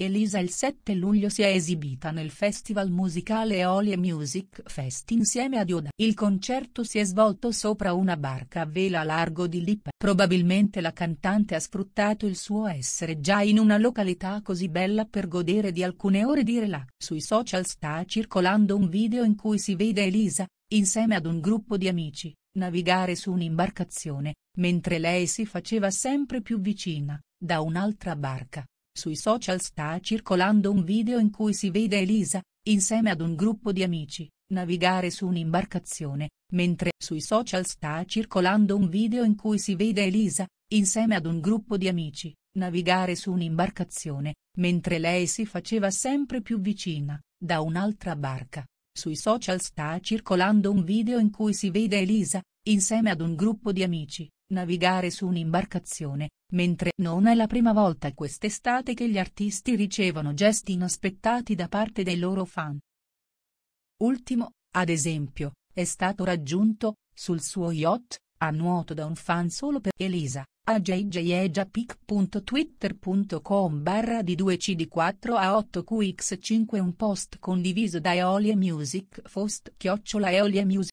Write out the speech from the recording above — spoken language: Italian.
Elisa il 7 luglio si è esibita nel festival musicale Eolie Music Fest insieme a Dioda. Il concerto si è svolto sopra una barca a vela largo di Lippa. Probabilmente la cantante ha sfruttato il suo essere già in una località così bella per godere di alcune ore di relax. Sui social sta circolando un video in cui si vede Elisa, insieme ad un gruppo di amici, navigare su un'imbarcazione, mentre lei si faceva sempre più vicina, da un'altra barca sui social sta circolando un video in cui si vede Elisa, insieme ad un gruppo di amici, navigare su un'imbarcazione, mentre sui social sta circolando un video in cui si vede Elisa, insieme ad un gruppo di amici, navigare su un'imbarcazione, mentre lei si faceva sempre più vicina, da un'altra barca. Sui social sta circolando un video in cui si vede Elisa, insieme ad un gruppo di amici, navigare su un'imbarcazione, mentre non è la prima volta quest'estate che gli artisti ricevono gesti inaspettati da parte dei loro fan. Ultimo, ad esempio, è stato raggiunto, sul suo yacht, a nuoto da un fan solo per Elisa, a jjejapic.twitter.com barra di 2 cd 4 a 8 qx5 un post condiviso da Eolie Music Fost chiocciola Eolie Music